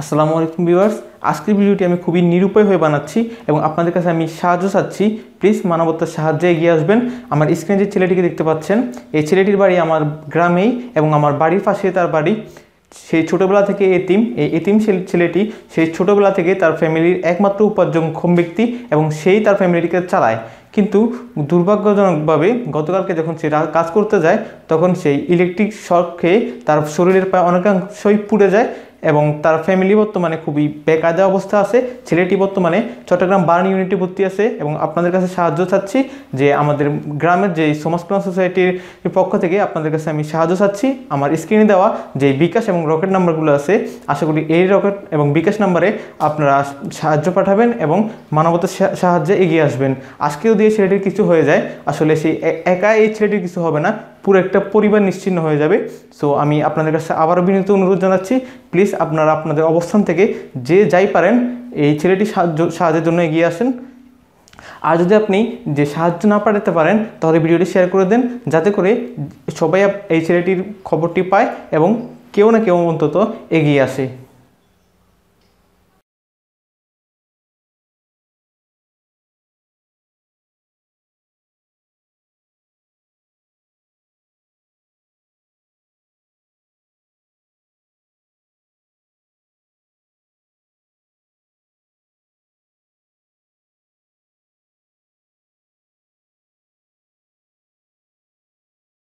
আসসালামু আলাইকুম ভিউয়ার্স আজকের ভিডিওটি আমি খুবই নিরুপায় হয়ে বানাচ্ছি এবং আপনাদের কাছে আমি সাহায্য চাচ্ছি প্লিজ মানবতার সাহায্যে এগিয়ে আসবেন আমার স্ক্রিনে যে ছেলেটিকে দেখতে পাচ্ছেন এই ছেলেটির বাড়ি আমার গ্রামেই এবং আমার বাড়ির পাশে তার বাড়ি সেই ছোটোবেলা থেকে এতিম এই এতিম ছেলেটি সেই ছোটোবেলা থেকে তার ফ্যামিলির একমাত্র উপার্জনক্ষম ব্যক্তি এবং সেই তার ফ্যামিলিটিকে চালায় কিন্তু দুর্ভাগ্যজনকভাবে গতকালকে যখন সে কাজ করতে যায় তখন সেই ইলেকট্রিক শখ খেয়ে তার শরীরের পায়ে অনেকাংশই পুড়ে যায় এবং তার ফ্যামিলি বর্তমানে খুবই বেকায়দা অবস্থা আছে ছেলেটি বর্তমানে চট্টগ্রাম বার্ন ইউনিটে ভর্তি আছে এবং আপনাদের কাছে সাহায্য চাচ্ছি যে আমাদের গ্রামের যে সমাজ কল্যাণ সোসাইটির পক্ষ থেকে আপনাদের কাছে আমি সাহায্য চাচ্ছি আমার স্ক্রিনে দেওয়া যে বিকাশ এবং রকেট নাম্বারগুলো আছে আশা করি এই রকেট এবং বিকাশ নাম্বারে আপনারা সাহায্য পাঠাবেন এবং মানবতার সাহায্যে এগিয়ে আসবেন আজকেও দিয়ে ছেলেটির কিছু হয়ে যায় আসলে সেই একা এই ছেলেটির কিছু হবে না পুরো একটা পরিবার নিশ্চিন্ন হয়ে যাবে সো আমি আপনাদের কাছে আবারও বিনীত অনুরোধ জানাচ্ছি প্লিজ আপনারা আপনাদের অবস্থান থেকে যে যাই পারেন এই ছেলেটি সাহায্য সাহায্যের জন্য এগিয়ে আসেন আর যদি আপনি যে সাহায্য না পাঠাতে পারেন তাহলে ভিডিওটি শেয়ার করে দেন যাতে করে সবাই এই ছেলেটির খবরটি পায় এবং কেউ না কেউ অন্তত এগিয়ে আসে